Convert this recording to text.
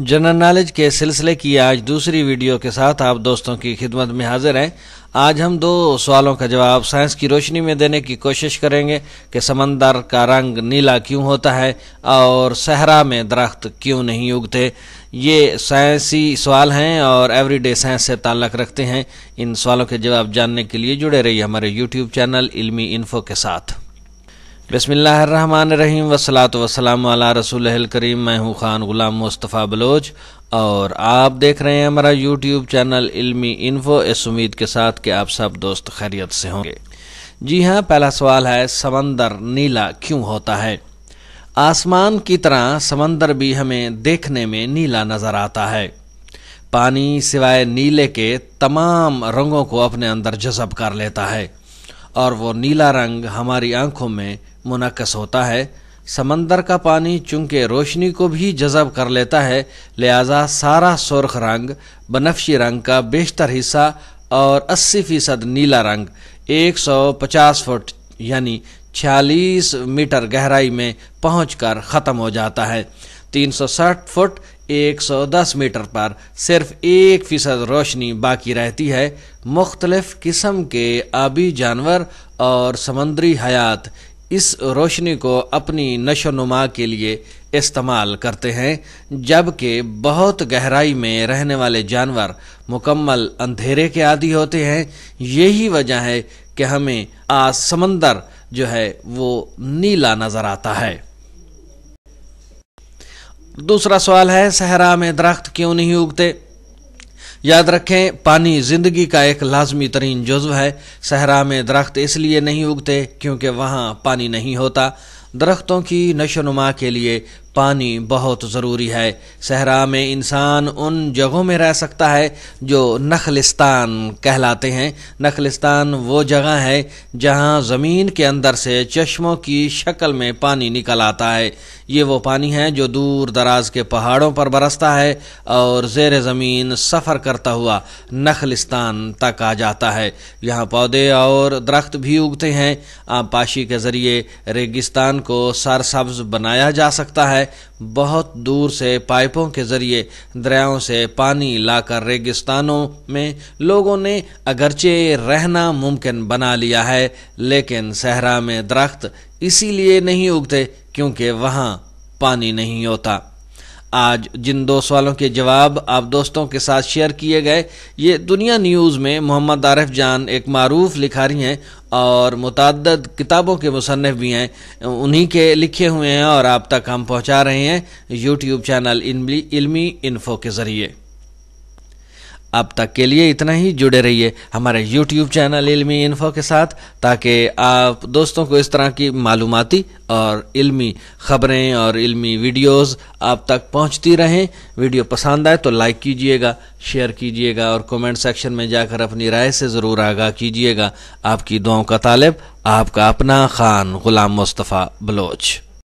general knowledge के सिलसिले की आज दूसरी वीडियो के साथ आप दोस्तों की खिदमत में हाजिर हैं आज हम दो सवालों का जवाब साइंस की रोशनी में देने की कोशिश करेंगे कि समंदर का रंग नीला क्यों होता है और सहरा में दरख्त क्यों नहीं उगते ये साइंसी सवाल हैं और एवरीडे साइंस से ताल्लक़ रखते हैं इन सवालों के जवाब जानने के लिए जुड़े रहिए हमारे यूट्यूब चैनल इल्मी इन्फो के साथ बसमिल्लाम वसलात वसलाम रसूल करीम मैं हूँ ख़ान ग़ुलाम मुस्तफ़ा बलोच और आप देख रहे हैं हमारा यूट्यूब चैनल इल्मी इन्फो इस उम्मीद के साथ कि आप सब दोस्त खैरियत से होंगे जी हाँ पहला सवाल है समंदर नीला क्यों होता है आसमान की तरह समंदर भी हमें देखने में नीला नज़र आता है पानी सिवाय नीले के तमाम रंगों को अपने अंदर जजब कर लेता है और वो नीला रंग हमारी आंखों में मुनकस होता है समंदर का पानी चूंकि रोशनी को भी जजब कर लेता है लिहाजा सारा सुरख रंग बनफशी रंग का बेशतर हिस्सा और 80 फीसद नीला रंग 150 फुट यानी 46 मीटर गहराई में पहुंचकर ख़त्म हो जाता है 360 फुट 110 मीटर पर सिर्फ एक फ़ीसद रोशनी बाकी रहती है मुख्तलफ़ किस्म के आबी जानवर और समंदरी हयात इस रोशनी को अपनी नशोनुमा के लिए इस्तेमाल करते हैं जबकि बहुत गहराई में रहने वाले जानवर मुकम्मल अंधेरे के आदि होते हैं यही वजह है कि हमें आज समंदर जो है वो नीला नज़र आता है दूसरा सवाल है सहरा में दरख्त क्यों नहीं उगते याद रखें पानी जिंदगी का एक लाजमी तरीन जज्व है सहरा में दरख्त इसलिए नहीं उगते क्योंकि वहाँ पानी नहीं होता दरख्तों की नशोनुमा के लिए पानी बहुत ज़रूरी है सहरा में इंसान उन जगहों में रह सकता है जो नखलिस्तान कहलाते हैं नखलिस्तान वो जगह है जहाँ ज़मीन के अंदर से चश्मों की शक्ल में पानी निकल आता है ये वो पानी है जो दूर दराज के पहाड़ों पर बरसता है और जेर ज़मीन सफ़र करता हुआ नखलिस्तान तक आ जाता है यहाँ पौधे और दरख्त भी उगते हैं आपाशी के ज़रिए रेगिस्तान को सरसब्ज बनाया जा सकता है बहुत दूर से पाइपों के जरिए दरियाओं से पानी लाकर रेगिस्तानों में लोगों ने अगरचे रहना मुमकिन बना लिया है लेकिन सहरा में दरख्त इसीलिए नहीं उगते क्योंकि वहाँ पानी नहीं होता आज जिन दो सवालों के जवाब आप दोस्तों के साथ शेयर किए गए ये दुनिया न्यूज़ में मोहम्मद आरफ जान एक मरूफ लिखारी हैं और मुतद किताबों के मुसनफ़ भी हैं उन्हीं के लिखे हुए हैं और आप तक हम पहुंचा रहे हैं यूट्यूब चैनल इल्मी इन्फो के ज़रिए अब तक के लिए इतना ही जुड़े रहिए हमारे यूट्यूब चैनल इल्मी इन्फो के साथ ताकि आप दोस्तों को इस तरह की मालूमती और इल्मी ख़बरें और इल्मी वीडियोस आप तक पहुंचती रहें वीडियो पसंद आए तो लाइक कीजिएगा शेयर कीजिएगा और कमेंट सेक्शन में जाकर अपनी राय से ज़रूर आगाह कीजिएगा आपकी दुआओं का तालब आपका अपना खान ग़ुलाम मुस्तफ़ा बलोच